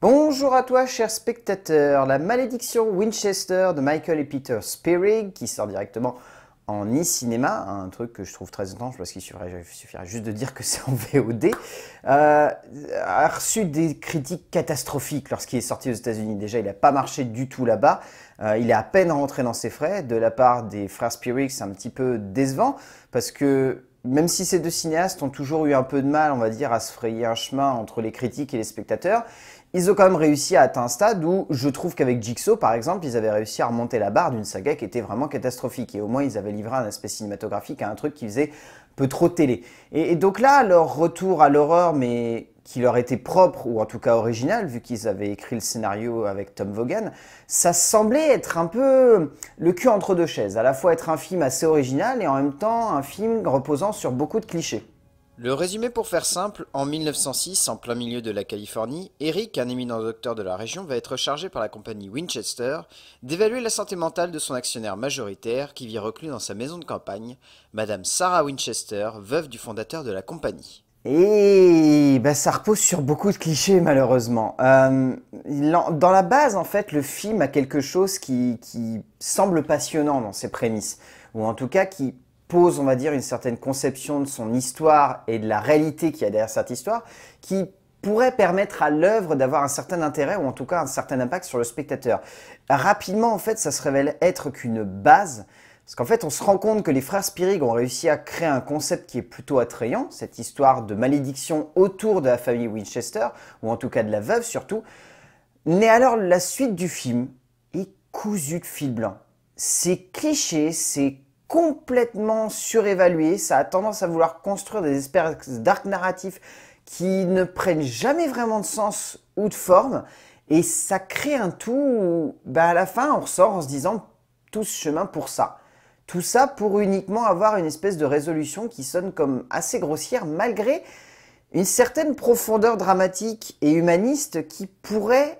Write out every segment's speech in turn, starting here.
Bonjour à toi, chers spectateurs La malédiction Winchester de Michael et Peter Spearig, qui sort directement en e-cinéma, hein, un truc que je trouve très étrange parce qu'il suffirait, juste de dire que c'est en VOD, euh, a reçu des critiques catastrophiques lorsqu'il est sorti aux États-Unis. Déjà, il n'a pas marché du tout là-bas. Euh, il est à peine rentré dans ses frais. De la part des frères Spirig, c'est un petit peu décevant parce que même si ces deux cinéastes ont toujours eu un peu de mal, on va dire, à se frayer un chemin entre les critiques et les spectateurs, ils ont quand même réussi à atteindre un stade où je trouve qu'avec Jigsaw, par exemple, ils avaient réussi à remonter la barre d'une saga qui était vraiment catastrophique. Et au moins, ils avaient livré un aspect cinématographique à un truc qui faisait peu trop télé. Et, donc là, leur retour à l'horreur, mais qui leur était propre, ou en tout cas original, vu qu'ils avaient écrit le scénario avec Tom Vaughan, ça semblait être un peu le cul entre deux chaises. À la fois être un film assez original et en même temps un film reposant sur beaucoup de clichés. Le résumé pour faire simple, en 1906, en plein milieu de la Californie, Eric, un éminent docteur de la région, va être chargé par la compagnie Winchester d'évaluer la santé mentale de son actionnaire majoritaire qui vit reclus dans sa maison de campagne, Madame Sarah Winchester, veuve du fondateur de la compagnie. Et eh, bah, ça repose sur beaucoup de clichés malheureusement. Euh, dans la base, en fait, le film a quelque chose qui, qui semble passionnant dans ses prémices, ou en tout cas qui pose, on va dire, une certaine conception de son histoire et de la réalité qui y a derrière cette histoire, qui pourrait permettre à l'œuvre d'avoir un certain intérêt ou en tout cas un certain impact sur le spectateur. Rapidement, en fait, ça se révèle être qu'une base, parce qu'en fait, on se rend compte que les frères Spirig ont réussi à créer un concept qui est plutôt attrayant, cette histoire de malédiction autour de la famille Winchester, ou en tout cas de la veuve surtout. Mais alors, la suite du film est cousue de fil blanc. C'est cliché, c'est complètement surévalué. Ça a tendance à vouloir construire des espèces d'arc narratifs qui ne prennent jamais vraiment de sens ou de forme. Et ça crée un tout où, bah, à la fin, on ressort en se disant tout ce chemin pour ça. Tout ça pour uniquement avoir une espèce de résolution qui sonne comme assez grossière malgré une certaine profondeur dramatique et humaniste qui pourrait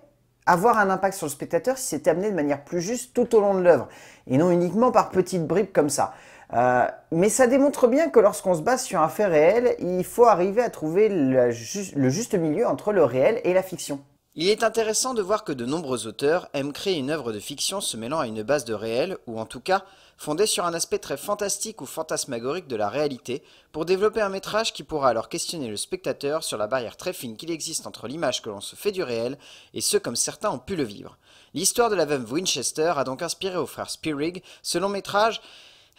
avoir un impact sur le spectateur si c'est amené de manière plus juste tout au long de l'œuvre, et non uniquement par petites bribes comme ça. Euh, mais ça démontre bien que lorsqu'on se base sur un fait réel, il faut arriver à trouver le juste milieu entre le réel et la fiction. Il est intéressant de voir que de nombreux auteurs aiment créer une œuvre de fiction se mêlant à une base de réel, ou en tout cas fondée sur un aspect très fantastique ou fantasmagorique de la réalité, pour développer un métrage qui pourra alors questionner le spectateur sur la barrière très fine qu'il existe entre l'image que l'on se fait du réel et ce comme certains ont pu le vivre. L'histoire de la veuve Winchester a donc inspiré au frère Spearig ce long métrage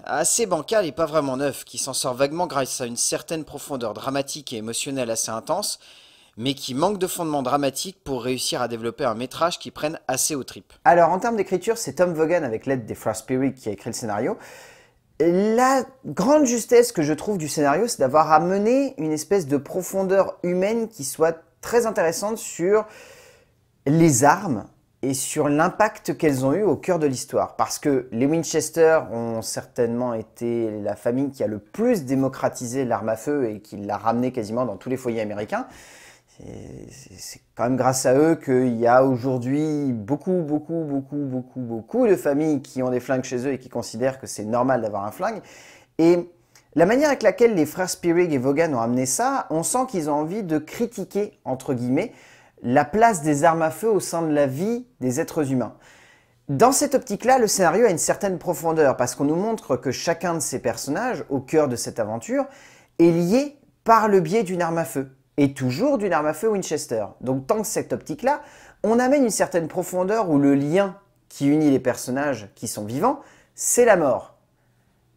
assez bancal et pas vraiment neuf, qui s'en sort vaguement grâce à une certaine profondeur dramatique et émotionnelle assez intense, mais qui manque de fondement dramatique pour réussir à développer un métrage qui prenne assez aux tripes. Alors en termes d'écriture, c'est Tom Vaughan avec l'aide des Frostpiri qui a écrit le scénario. La grande justesse que je trouve du scénario, c'est d'avoir amené une espèce de profondeur humaine qui soit très intéressante sur les armes et sur l'impact qu'elles ont eu au cœur de l'histoire. Parce que les Winchester ont certainement été la famille qui a le plus démocratisé l'arme à feu et qui l'a ramené quasiment dans tous les foyers américains. C'est quand même grâce à eux qu'il y a aujourd'hui beaucoup, beaucoup, beaucoup, beaucoup, beaucoup de familles qui ont des flingues chez eux et qui considèrent que c'est normal d'avoir un flingue. Et la manière avec laquelle les frères Spirig et Vaughan ont amené ça, on sent qu'ils ont envie de critiquer, entre guillemets, la place des armes à feu au sein de la vie des êtres humains. Dans cette optique-là, le scénario a une certaine profondeur parce qu'on nous montre que chacun de ces personnages, au cœur de cette aventure, est lié par le biais d'une arme à feu et toujours d'une arme à feu Winchester. Donc tant que cette optique-là, on amène une certaine profondeur où le lien qui unit les personnages qui sont vivants, c'est la mort.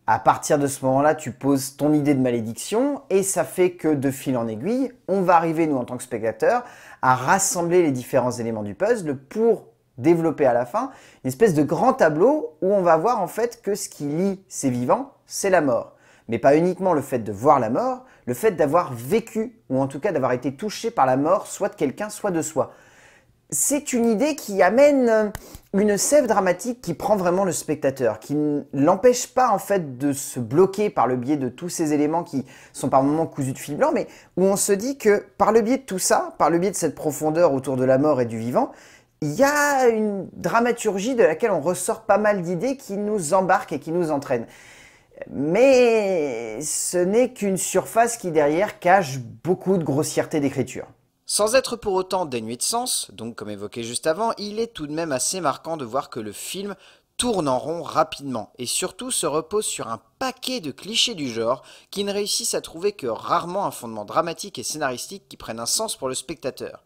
À partir de ce moment-là, tu poses ton idée de malédiction et ça fait que de fil en aiguille, on va arriver, nous, en tant que spectateurs, à rassembler les différents éléments du puzzle pour développer à la fin une espèce de grand tableau où on va voir en fait que ce qui lie ces vivants, c'est la mort mais pas uniquement le fait de voir la mort, le fait d'avoir vécu, ou en tout cas d'avoir été touché par la mort, soit de quelqu'un, soit de soi. C'est une idée qui amène euh, une sève dramatique qui prend vraiment le spectateur, qui ne l'empêche pas en fait de se bloquer par le biais de tous ces éléments qui sont par moments cousus de fil blanc, mais où on se dit que par le biais de tout ça, par le biais de cette profondeur autour de la mort et du vivant, il y a une dramaturgie de laquelle on ressort pas mal d'idées qui nous embarquent et qui nous entraînent mais ce n'est qu'une surface qui derrière cache beaucoup de grossièreté d'écriture. Sans être pour autant dénué de sens, donc comme évoqué juste avant, il est tout de même assez marquant de voir que le film tourne en rond rapidement et surtout se repose sur un paquet de clichés du genre qui ne réussissent à trouver que rarement un fondement dramatique et scénaristique qui prenne un sens pour le spectateur.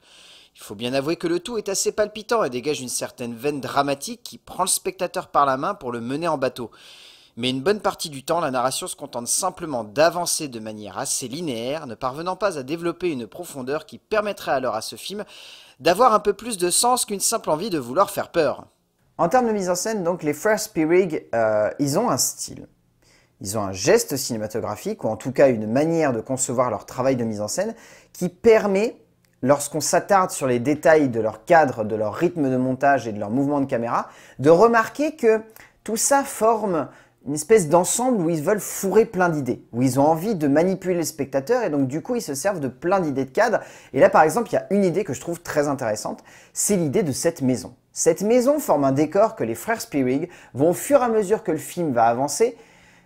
Il faut bien avouer que le tout est assez palpitant et dégage une certaine veine dramatique qui prend le spectateur par la main pour le mener en bateau mais une bonne partie du temps, la narration se contente simplement d'avancer de manière assez linéaire, ne parvenant pas à développer une profondeur qui permettrait alors à ce film d'avoir un peu plus de sens qu'une simple envie de vouloir faire peur. En termes de mise en scène, donc, les Frères Spirig, euh, ils ont un style. Ils ont un geste cinématographique, ou en tout cas une manière de concevoir leur travail de mise en scène, qui permet, lorsqu'on s'attarde sur les détails de leur cadre, de leur rythme de montage et de leur mouvement de caméra, de remarquer que tout ça forme une espèce d'ensemble où ils veulent fourrer plein d'idées, où ils ont envie de manipuler les spectateurs, et donc du coup ils se servent de plein d'idées de cadre. Et là par exemple, il y a une idée que je trouve très intéressante, c'est l'idée de cette maison. Cette maison forme un décor que les frères Spearig vont au fur et à mesure que le film va avancer,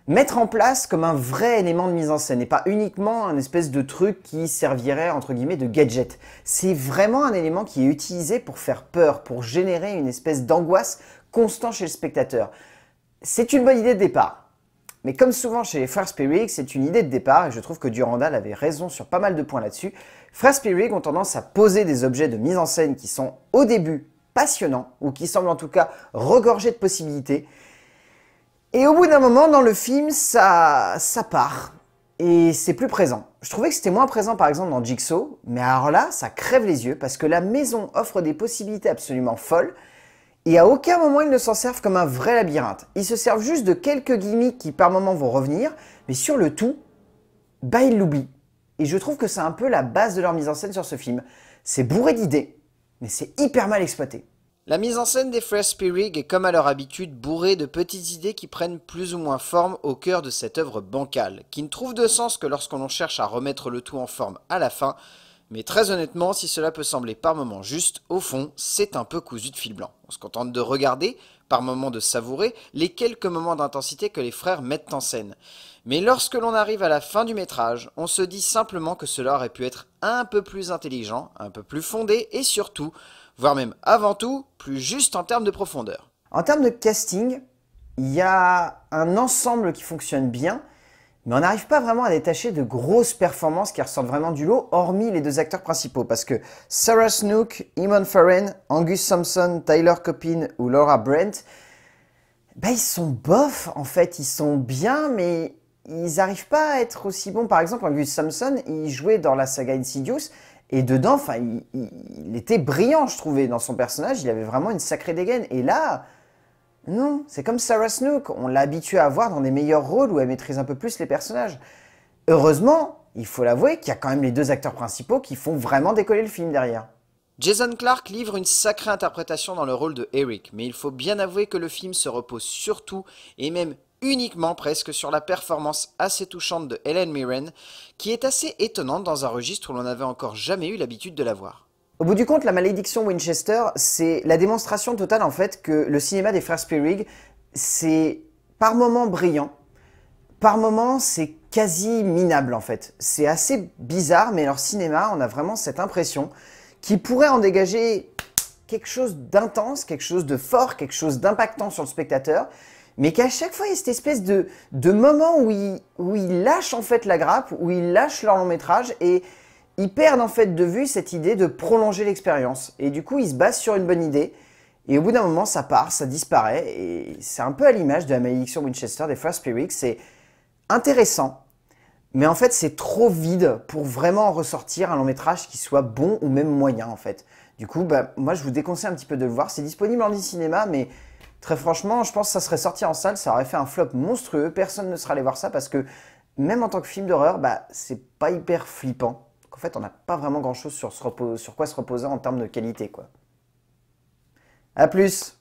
mettre en place comme un vrai élément de mise en scène et pas uniquement un espèce de truc qui servirait entre guillemets de gadget. C'est vraiment un élément qui est utilisé pour faire peur, pour générer une espèce d'angoisse constant chez le spectateur. C'est une bonne idée de départ. Mais comme souvent chez les frères Spirig, c'est une idée de départ et je trouve que Durandal avait raison sur pas mal de points là-dessus. Frères Spirig ont tendance à poser des objets de mise en scène qui sont au début passionnants ou qui semblent en tout cas regorger de possibilités. Et au bout d'un moment dans le film, ça, ça part et c'est plus présent. Je trouvais que c'était moins présent par exemple dans Jigsaw, mais alors là, ça crève les yeux parce que la maison offre des possibilités absolument folles et à aucun moment ils ne s'en servent comme un vrai labyrinthe. Ils se servent juste de quelques gimmicks qui par moments vont revenir, mais sur le tout, bah ils l'oublient. Et je trouve que c'est un peu la base de leur mise en scène sur ce film. C'est bourré d'idées, mais c'est hyper mal exploité. La mise en scène des Fresh Spirig est comme à leur habitude bourrée de petites idées qui prennent plus ou moins forme au cœur de cette œuvre bancale, qui ne trouve de sens que lorsqu'on cherche à remettre le tout en forme à la fin, mais très honnêtement, si cela peut sembler par moments juste, au fond, c'est un peu cousu de fil blanc. On se contente de regarder, par moments de savourer, les quelques moments d'intensité que les frères mettent en scène. Mais lorsque l'on arrive à la fin du métrage, on se dit simplement que cela aurait pu être un peu plus intelligent, un peu plus fondé et surtout, voire même avant tout, plus juste en termes de profondeur. En termes de casting, il y a un ensemble qui fonctionne bien, mais on n'arrive pas vraiment à détacher de grosses performances qui ressortent vraiment du lot, hormis les deux acteurs principaux, parce que Sarah Snook, Eamon Farren, Angus Sampson, Tyler Coppin ou Laura Brent, bah, ils sont bofs, en fait, ils sont bien, mais ils n'arrivent pas à être aussi bons. Par exemple, Angus Sampson, il jouait dans la saga Insidious, et dedans, enfin, il, était brillant, je trouvais, dans son personnage, il avait vraiment une sacrée dégaine. Et là, non, c'est comme Sarah Snook, on l'a habituée à voir dans des meilleurs rôles où elle maîtrise un peu plus les personnages. Heureusement, il faut l'avouer qu'il y a quand même les deux acteurs principaux qui font vraiment décoller le film derrière. Jason Clark livre une sacrée interprétation dans le rôle de Eric, mais il faut bien avouer que le film se repose surtout et même uniquement presque sur la performance assez touchante de Helen Mirren, qui est assez étonnante dans un registre où l'on n'avait encore jamais eu l'habitude de la voir. Au bout du compte, la malédiction Winchester, c'est la démonstration totale en fait que le cinéma des frères Spearig, c'est par moments brillant, par moments c'est quasi minable en fait. C'est assez bizarre, mais leur cinéma, on a vraiment cette impression qu'il pourrait en dégager quelque chose d'intense, quelque chose de fort, quelque chose d'impactant sur le spectateur, mais qu'à chaque fois il y a cette espèce de, de moment où ils, où ils lâchent en fait la grappe, où ils lâchent leur long métrage et ils perdent en fait de vue cette idée de prolonger l'expérience. Et du coup, ils se basent sur une bonne idée. Et au bout d'un moment, ça part, ça disparaît. Et c'est un peu à l'image de la malédiction Winchester des First Spirits. C'est intéressant, mais en fait, c'est trop vide pour vraiment ressortir un long métrage qui soit bon ou même moyen en fait. Du coup, bah, moi, je vous déconseille un petit peu de le voir. C'est disponible en e-cinéma, mais très franchement, je pense que ça serait sorti en salle, ça aurait fait un flop monstrueux. Personne ne serait allé voir ça parce que même en tant que film d'horreur, bah, c'est pas hyper flippant qu'en fait, on n'a pas vraiment grand-chose sur, sur, quoi se reposer en termes de qualité. Quoi. A plus